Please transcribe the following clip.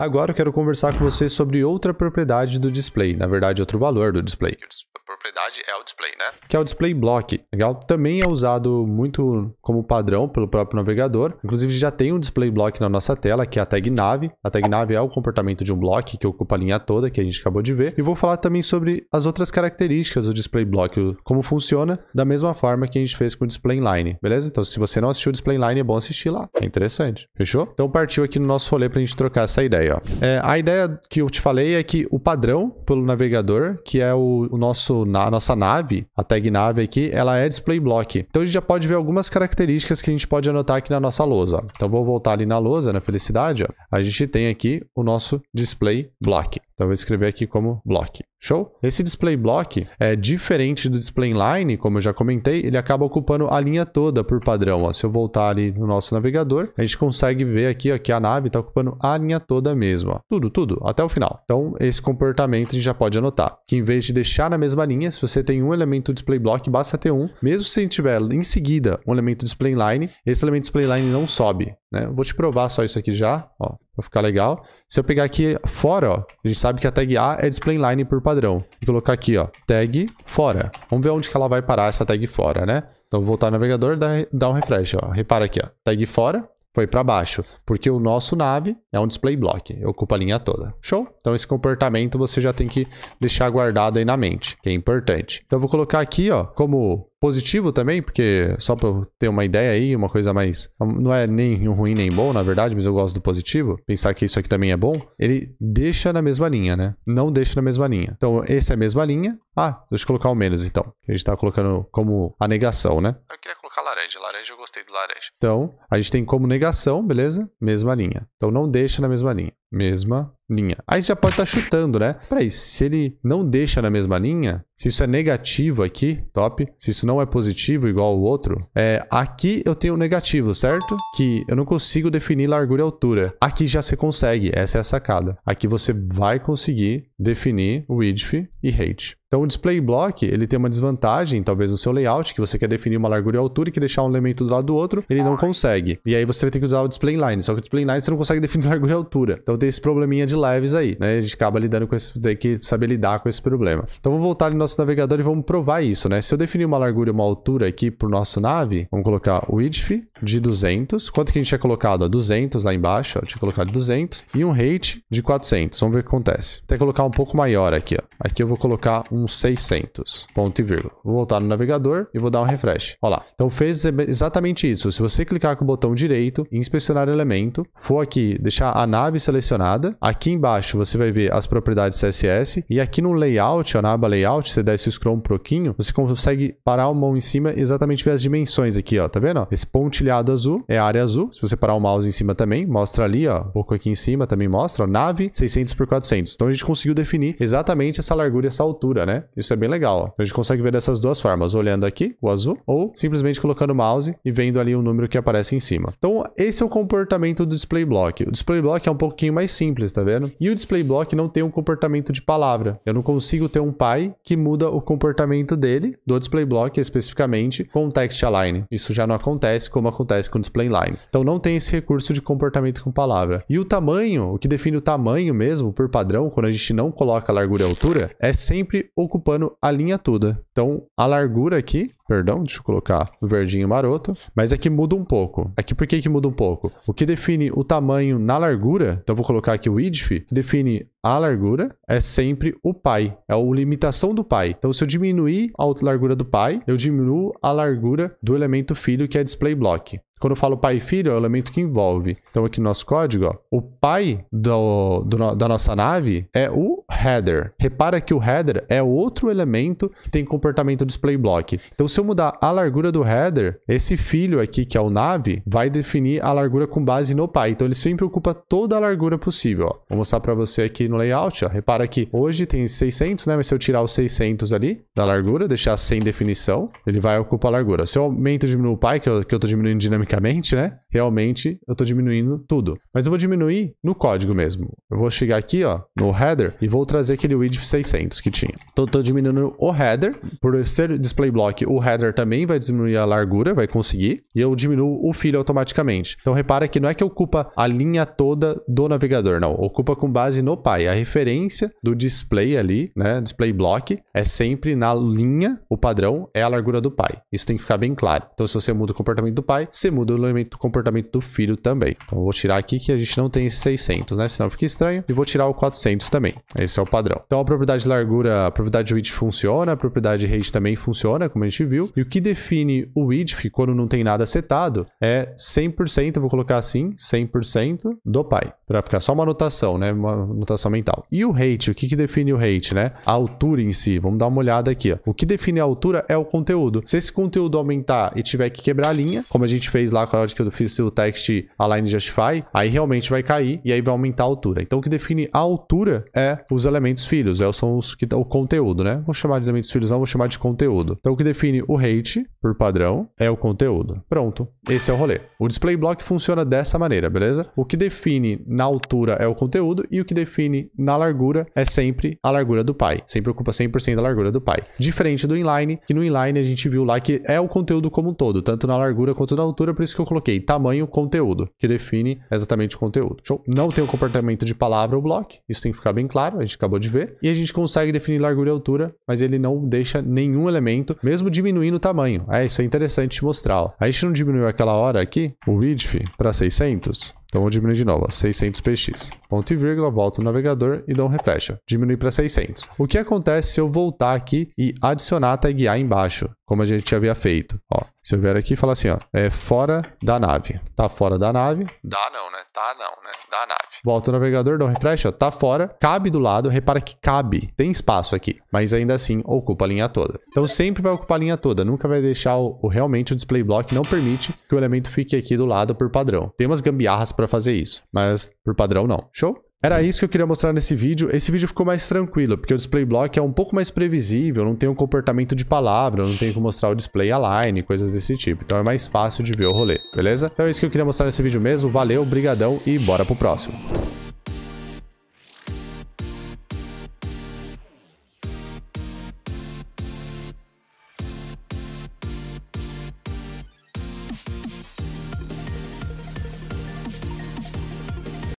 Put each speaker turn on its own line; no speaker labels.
Agora eu quero conversar com vocês sobre outra propriedade do display, na verdade outro valor do display. A propriedade é o display, né? Que é o display block, legal? Também é usado muito como padrão pelo próprio navegador. Inclusive já tem um display block na nossa tela, que é a tag nav. A tag nav é o comportamento de um block que ocupa a linha toda, que a gente acabou de ver. E vou falar também sobre as outras características do display block, como funciona, da mesma forma que a gente fez com o display line, beleza? Então se você não assistiu o display line, é bom assistir lá. É interessante, fechou? Então partiu aqui no nosso rolê pra gente trocar essa ideia ó. É, a ideia que eu te falei é que o padrão pelo navegador, que é o, o nosso, na, a nossa nave, a tag nave aqui, ela é display block. Então a gente já pode ver algumas características que a gente pode anotar aqui na nossa lousa. Ó. Então vou voltar ali na lousa, na felicidade, ó. a gente tem aqui o nosso display block. Então eu vou escrever aqui como block. Show? Esse display block é diferente do display line, como eu já comentei, ele acaba ocupando a linha toda por padrão. Ó. Se eu voltar ali no nosso navegador, a gente consegue ver aqui ó, que a nave está ocupando a linha toda mesmo. Ó. Tudo, tudo, até o final. Então, esse comportamento a gente já pode anotar. Que em vez de deixar na mesma linha, se você tem um elemento display block, basta ter um. Mesmo se tiver em seguida um elemento display line, esse elemento display line não sobe. Né? Vou te provar só isso aqui já, ó, para ficar legal. Se eu pegar aqui fora, ó, a gente sabe que a tag A é display line por padrão padrão e colocar aqui, ó, tag fora. Vamos ver onde que ela vai parar essa tag fora, né? Então, voltar ao navegador, dar, dar um refresh, ó. Repara aqui, ó, tag fora foi para baixo, porque o nosso nave é um display block, ocupa a linha toda. Show? Então esse comportamento você já tem que deixar guardado aí na mente, que é importante. Então eu vou colocar aqui, ó, como positivo também, porque só para eu ter uma ideia aí, uma coisa mais não é nem ruim nem bom, na verdade, mas eu gosto do positivo, pensar que isso aqui também é bom, ele deixa na mesma linha, né? Não deixa na mesma linha. Então, esse é a mesma linha. Ah, deixa eu colocar o menos então, que a gente tá colocando como a negação, né? Eu queria laranja. Laranja eu gostei do laranja. Então, a gente tem como negação, beleza? Mesma linha. Então não deixa na mesma linha. Mesma linha. Aí você já pode estar tá chutando, né? Peraí, se ele não deixa na mesma linha, se isso é negativo aqui, top. Se isso não é positivo igual o outro, é, aqui eu tenho um negativo, certo? Que eu não consigo definir largura e altura. Aqui já você consegue, essa é a sacada. Aqui você vai conseguir definir width e height. Então o display block, ele tem uma desvantagem, talvez no seu layout, que você quer definir uma largura e altura e que deixar um elemento do lado do outro, ele não consegue. E aí você vai ter que usar o display line, só que o display line você não consegue definir largura e altura. Então tem esse probleminha de lives aí, né? A gente acaba lidando com esse, tem que saber lidar com esse problema. Então vamos voltar no nosso navegador e vamos provar isso, né? Se eu definir uma largura e uma altura aqui pro nosso nave, vamos colocar o width de 200. Quanto que a gente tinha colocado? 200 lá embaixo, ó, tinha colocado 200. E um height de 400. Vamos ver o que acontece. Até colocar um pouco maior aqui, ó. Aqui eu vou colocar um 600, ponto e vírgula. Vou voltar no navegador e vou dar um refresh. Olha lá. Então fez exatamente isso. Se você clicar com o botão direito, inspecionar elemento, for aqui, deixar a nave selecionada, aqui embaixo você vai ver as propriedades CSS e aqui no layout, ó, na aba layout, você desce o scroll um pouquinho, você consegue parar a mão em cima e exatamente ver as dimensões aqui, ó, tá vendo? Esse pontilhado azul é a área azul. Se você parar o mouse em cima também, mostra ali, ó, um pouco aqui em cima também mostra, ó, nave 600 por 400. Então a gente conseguiu definir exatamente essa largura e essa altura, né? Isso é bem legal, ó. Então a gente consegue ver dessas duas formas, olhando aqui o azul ou simplesmente colocando o mouse e vendo ali o número que aparece em cima. Então esse é o comportamento do display block. O display block é um pouquinho mais simples, tá vendo? E o display block não tem um comportamento de palavra. Eu não consigo ter um pai que muda o comportamento dele, do display block especificamente, com o text align. Isso já não acontece como acontece com o display line. Então não tem esse recurso de comportamento com palavra. E o tamanho, o que define o tamanho mesmo, por padrão, quando a gente não coloca largura e altura, é sempre ocupando a linha toda. Então, a largura aqui, perdão, deixa eu colocar o verdinho maroto, mas aqui é muda um pouco. Aqui é por que que muda um pouco? O que define o tamanho na largura, então vou colocar aqui o width, define a largura, é sempre o pai, é a limitação do pai. Então, se eu diminuir a largura do pai, eu diminuo a largura do elemento filho, que é display block. Quando eu falo pai e filho, é o elemento que envolve. Então, aqui no nosso código, ó, o pai do, do, da nossa nave é o header. Repara que o header é outro elemento que tem comportamento display block. Então, se eu mudar a largura do header, esse filho aqui, que é o nav, vai definir a largura com base no pai. Então, ele sempre ocupa toda a largura possível. Ó. Vou mostrar para você aqui no layout. Ó. Repara que hoje tem 600, né? Mas se eu tirar os 600 ali da largura, deixar sem definição, ele vai ocupar a largura. Se eu aumento e diminuo o pai, que eu, que eu tô diminuindo dinamicamente, né? Realmente, eu tô diminuindo tudo. Mas eu vou diminuir no código mesmo. Eu vou chegar aqui, ó, no header e vou vou trazer aquele width 600 que tinha. Então, estou diminuindo o header. Por ser display block, o header também vai diminuir a largura, vai conseguir. E eu diminuo o filho automaticamente. Então, repara que não é que ocupa a linha toda do navegador, não. Ocupa com base no pai. A referência do display ali, né? Display block, é sempre na linha, o padrão é a largura do pai. Isso tem que ficar bem claro. Então, se você muda o comportamento do pai, você muda o elemento do comportamento do filho também. Então, eu vou tirar aqui que a gente não tem esse 600, né? Senão fica estranho. E vou tirar o 400 também. É esse é o padrão. Então a propriedade largura, a propriedade width funciona, a propriedade rate também funciona, como a gente viu. E o que define o width quando não tem nada setado é 100%, vou colocar assim, 100% do pai, para ficar só uma anotação, né, uma anotação mental. E o rate, o que que define o rate, né? A altura em si. Vamos dar uma olhada aqui, ó. O que define a altura é o conteúdo. Se esse conteúdo aumentar e tiver que quebrar a linha, como a gente fez lá com a hora que eu fiz o text align justify, aí realmente vai cair e aí vai aumentar a altura. Então o que define a altura é o os elementos filhos, eles é, são os que o conteúdo, né? Vou chamar de elementos filhos, não, vou chamar de conteúdo. Então o que define o hate, por padrão, é o conteúdo. Pronto, esse é o rolê. O display block funciona dessa maneira, beleza? O que define na altura é o conteúdo e o que define na largura é sempre a largura do pai. Sempre ocupa 100% da largura do pai. Diferente do inline, que no inline a gente viu lá que é o conteúdo como um todo, tanto na largura quanto na altura, por isso que eu coloquei tamanho conteúdo, que define exatamente o conteúdo. Show? Não tem o comportamento de palavra ou bloco, isso tem que ficar bem claro, a gente acabou de ver. E a gente consegue definir largura e altura, mas ele não deixa nenhum elemento, mesmo diminuindo o tamanho. É, isso é interessante mostrar. Ó. A gente não diminuiu aquela hora aqui, o width, para 600? Então vou diminui de novo, 600 px. Ponto e vírgula, volto no navegador e dou um refresh. diminui para 600. O que acontece se eu voltar aqui e adicionar a A embaixo, como a gente havia feito? Ó, se eu vier aqui e falar assim, ó, é fora da nave. Tá fora da nave. Dá não, né? Tá não, né? Da nave. Volto no navegador, dou um refresh, ó, tá fora. Cabe do lado, repara que cabe. Tem espaço aqui, mas ainda assim ocupa a linha toda. Então sempre vai ocupar a linha toda, nunca vai deixar o, o realmente o display block não permite que o elemento fique aqui do lado por padrão. Tem umas gambiarras para fazer isso, mas por padrão não. Show? Era isso que eu queria mostrar nesse vídeo. Esse vídeo ficou mais tranquilo, porque o display block é um pouco mais previsível, não tem um comportamento de palavra, não tem que mostrar o display align, coisas desse tipo. Então é mais fácil de ver o rolê, beleza? Então é isso que eu queria mostrar nesse vídeo mesmo. Valeu, brigadão e bora pro próximo.